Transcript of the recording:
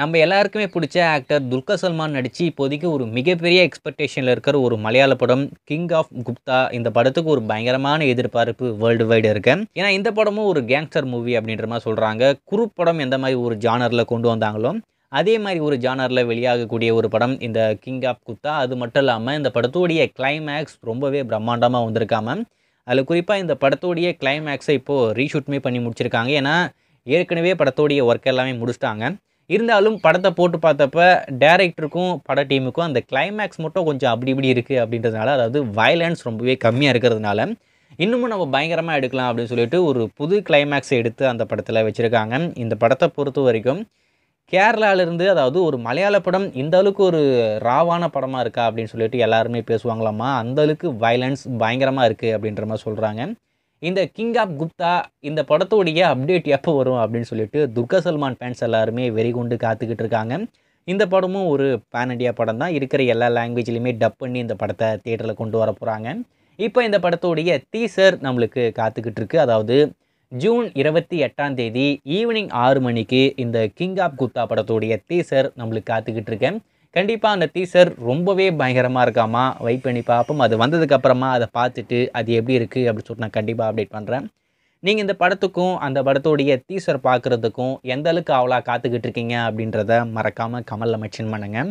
நம்ம எல்லாருக்குமே பிடிச்ச ஆக்டர் துல்கா சல்மான் நடித்து இப்போதைக்கு ஒரு மிகப்பெரிய எக்ஸ்பெக்டேஷனில் இருக்கிற ஒரு மலையாள படம் கிங் ஆஃப் குப்தா இந்த படத்துக்கு ஒரு பயங்கரமான எதிர்பார்ப்பு வேர்ல்டு வைடு இருக்கு ஏன்னா இந்த படமும் ஒரு கேங்ஸ்டர் மூவி அப்படின்ற மாதிரி சொல்கிறாங்க குரு படம் எந்த மாதிரி ஒரு ஜானரில் கொண்டு வந்தாங்களோ அதே மாதிரி ஒரு ஜானரில் வெளியாகக்கூடிய ஒரு படம் இந்த கிங் ஆஃப் குப்தா அது மட்டும் இல்லாமல் இந்த படத்தோடைய கிளைமேக்ஸ் ரொம்பவே பிரம்மாண்டமாக வந்திருக்காம அதில் குறிப்பாக இந்த படத்தோடைய கிளைமேக்ஸை இப்போது ரீஷூட்மே பண்ணி முடிச்சிருக்காங்க ஏன்னா ஏற்கனவே படத்தோடைய ஒர்க் எல்லாமே முடிச்சிட்டாங்க இருந்தாலும் படத்தை போட்டு பார்த்தப்ப டேரக்டருக்கும் பட டீமுக்கும் அந்த கிளைமேக்ஸ் மட்டும் கொஞ்சம் அப்படி இப்படி இருக்குது அப்படின்றதுனால அதாவது வயலன்ஸ் ரொம்பவே கம்மியாக இருக்கிறதுனால இன்னமும் நம்ம பயங்கரமாக எடுக்கலாம் அப்படின்னு சொல்லிட்டு ஒரு புது கிளைமேக்ஸை எடுத்து அந்த படத்தில் வச்சுருக்காங்க இந்த படத்தை பொறுத்த வரைக்கும் கேரளாவிலேருந்து அதாவது ஒரு மலையாள படம் இந்த அளவுக்கு ஒரு ராவான படமாக இருக்கா அப்படின்னு சொல்லிட்டு எல்லாருமே பேசுவாங்களாம்மா அந்தளவுக்கு வயலன்ஸ் பயங்கரமாக இருக்குது அப்படின்ற மாதிரி சொல்கிறாங்க இந்த கிங் ஆஃப் குப்தா இந்த படத்தோடைய அப்டேட் எப்போ வரும் அப்படின்னு சொல்லிட்டு துர்கா சல்மான் ஃபேன்ஸ் எல்லாருமே வெறி கொண்டு காத்துக்கிட்டு இருக்காங்க இந்த படமும் ஒரு பேன் இண்டியா படம் தான் இருக்கிற எல்லா லாங்குவேஜ்லையுமே டப் பண்ணி இந்த படத்தை தேட்டரில் கொண்டு வர போகிறாங்க இப்போ இந்த படத்துடைய டீசர் நம்மளுக்கு காத்துக்கிட்டு இருக்கு அதாவது ஜூன் இருபத்தி எட்டாம் தேதி ஈவினிங் ஆறு மணிக்கு இந்த கிங் ஆஃப் குத்தா படத்துடைய டீசர் நம்மளுக்கு காத்துக்கிட்டு இருக்கேன் கண்டிப்பாக அந்த டீசர் ரொம்பவே பயங்கரமாக இருக்காமா வெயிட் பண்ணி பார்ப்போம் அது வந்ததுக்கப்புறமா அதை பார்த்துட்டு அது எப்படி இருக்குது அப்படின்னு சொல்லிட்டு நான் கண்டிப்பாக அப்டேட் பண்ணுறேன் நீங்கள் இந்த படத்துக்கும் அந்த படத்துடைய டீசர் பார்க்குறதுக்கும் எந்த அளவுக்கு அவ்வளோ காத்துக்கிட்டு இருக்கீங்க அப்படின்றத மறக்காமல் கமலில் மென்ஷன் பண்ணுங்கள்